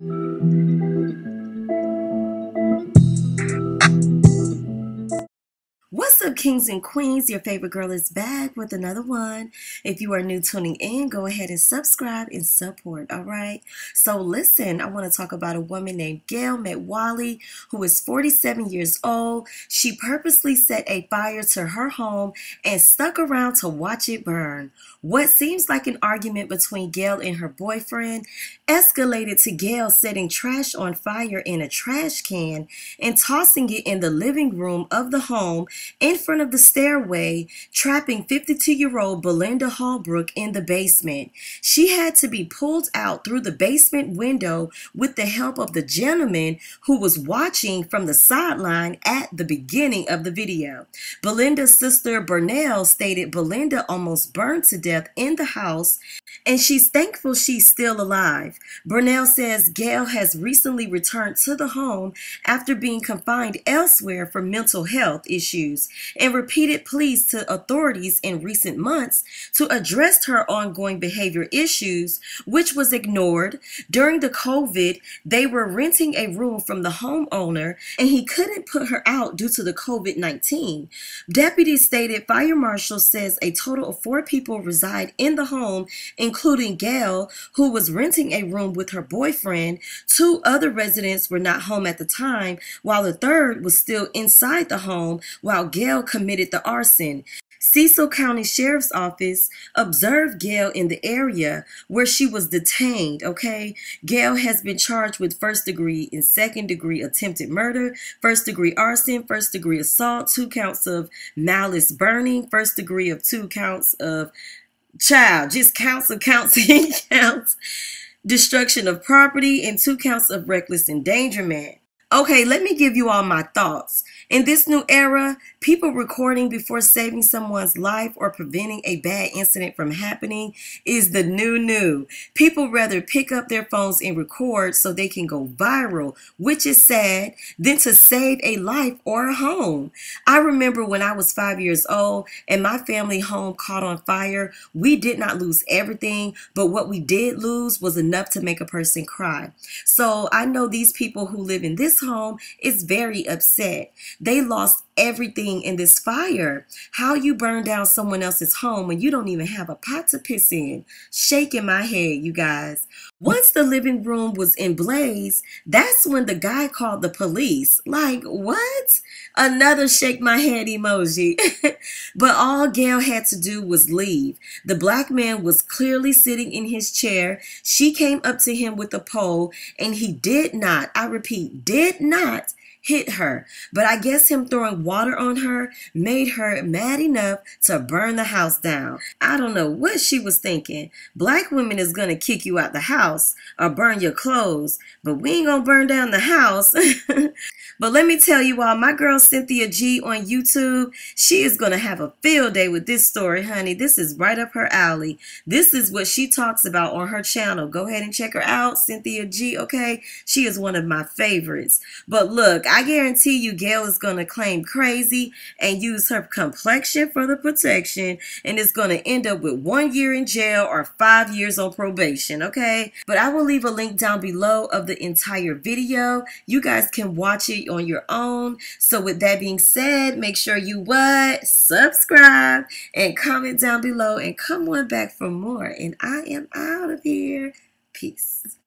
Thank mm -hmm. you. up, kings and queens? Your favorite girl is back with another one. If you are new tuning in, go ahead and subscribe and support, all right? So, listen, I want to talk about a woman named Gail Metwally, who is 47 years old. She purposely set a fire to her home and stuck around to watch it burn. What seems like an argument between Gail and her boyfriend escalated to Gail setting trash on fire in a trash can and tossing it in the living room of the home in in front of the stairway, trapping 52 year old Belinda Hallbrook in the basement. She had to be pulled out through the basement window with the help of the gentleman who was watching from the sideline at the beginning of the video. Belinda's sister Burnell stated Belinda almost burned to death in the house and she's thankful she's still alive. Brunelle says Gail has recently returned to the home after being confined elsewhere for mental health issues and repeated pleas to authorities in recent months to address her ongoing behavior issues, which was ignored. During the COVID, they were renting a room from the homeowner and he couldn't put her out due to the COVID 19. Deputies stated Fire Marshal says a total of four people reside in the home including Gail, who was renting a room with her boyfriend. Two other residents were not home at the time, while the third was still inside the home while Gail committed the arson. Cecil County Sheriff's Office observed Gail in the area where she was detained. Okay, Gail has been charged with first degree and second degree attempted murder, first degree arson, first degree assault, two counts of malice burning, first degree of two counts of child, just counts and counts and counts. Destruction of property and two counts of reckless endangerment. Okay, let me give you all my thoughts. In this new era, people recording before saving someone's life or preventing a bad incident from happening is the new new. People rather pick up their phones and record so they can go viral, which is sad, than to save a life or a home. I remember when I was five years old and my family home caught on fire, we did not lose everything, but what we did lose was enough to make a person cry. So I know these people who live in this home is very upset. They lost everything in this fire. How you burn down someone else's home when you don't even have a pot to piss in? Shaking my head, you guys. Once the living room was in blaze, that's when the guy called the police. Like, what? Another shake my head emoji. but all Gail had to do was leave. The black man was clearly sitting in his chair. She came up to him with a pole, and he did not, I repeat, did not hit her, but I guess him throwing water on her made her mad enough to burn the house down. I don't know what she was thinking. Black women is gonna kick you out the house house or burn your clothes, but we ain't gonna burn down the house. but let me tell you all, my girl Cynthia G on YouTube, she is gonna have a field day with this story, honey. This is right up her alley. This is what she talks about on her channel. Go ahead and check her out, Cynthia G, okay? She is one of my favorites. But look, I guarantee you, Gail is gonna claim crazy and use her complexion for the protection and is gonna end up with one year in jail or five years on probation, okay? But I will leave a link down below of the entire video. You guys can watch it on your own. So with that being said, make sure you what? Subscribe and comment down below and come on back for more. And I am out of here. Peace.